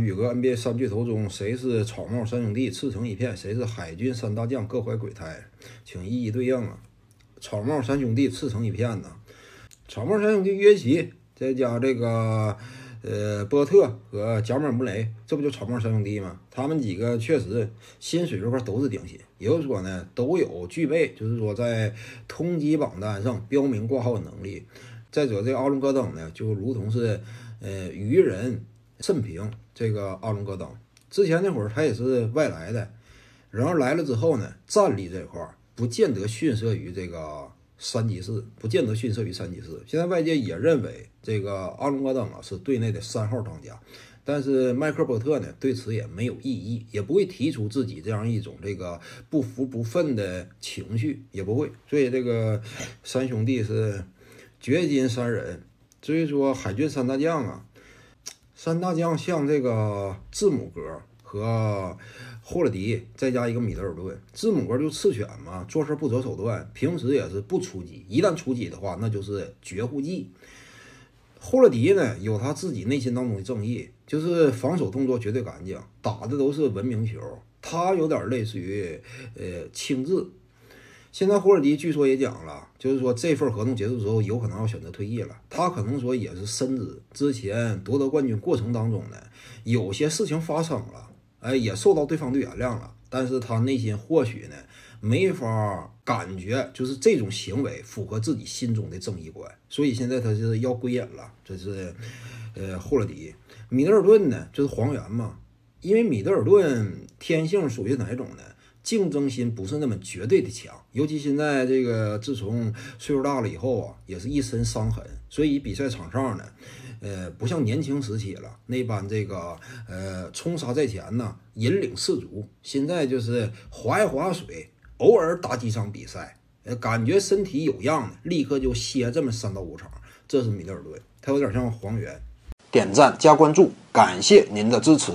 宇哥，NBA 三巨头中谁是草帽三兄弟赤诚一片？谁是海军三大将各怀鬼胎？请一一对应啊！草帽三兄弟赤诚一片呢，草帽三兄弟约基再加这个呃波特和贾马尔·穆雷，这不就草帽三兄弟吗？他们几个确实薪水这块都是顶薪，也就是说呢，都有具备就是说在通缉榜单上标明挂号的能力。再者，这奥伦戈登呢，就如同是呃鱼人。甚平，这个阿隆戈登之前那会儿他也是外来的，然后来了之后呢，战力这块儿不见得逊色于这个三级士，不见得逊色于三级士。现在外界也认为这个阿隆戈登啊是队内的三号当家，但是迈克尔波特呢对此也没有异议，也不会提出自己这样一种这个不服不忿的情绪，也不会。所以这个三兄弟是掘金三人，至于说海军三大将啊。三大将像这个字母哥和霍勒迪，再加一个米德尔顿。字母哥就刺犬嘛，做事不择手段，平时也是不出击，一旦出击的话，那就是绝户技。霍勒迪呢，有他自己内心当中的正义，就是防守动作绝对干净，打的都是文明球，他有点类似于呃轻质。现在霍尔迪据说也讲了，就是说这份合同结束之后，有可能要选择退役了。他可能说也是深知之前夺得冠军过程当中呢，有些事情发生了，哎，也受到对方的原谅了。但是他内心或许呢，没法感觉就是这种行为符合自己心中的正义观，所以现在他就是要归隐了。这是呃霍尔迪，米德尔顿呢就是黄猿嘛，因为米德尔顿天性属于哪一种呢？竞争心不是那么绝对的强，尤其现在这个自从岁数大了以后啊，也是一身伤痕，所以比赛场上呢，呃，不像年轻时期了那般这个呃冲杀在前呢，引领四足，现在就是划一划水，偶尔打几场比赛，呃，感觉身体有恙的，立刻就歇这么三到五场。这是米德尔顿，他有点像黄猿。点赞加关注，感谢您的支持。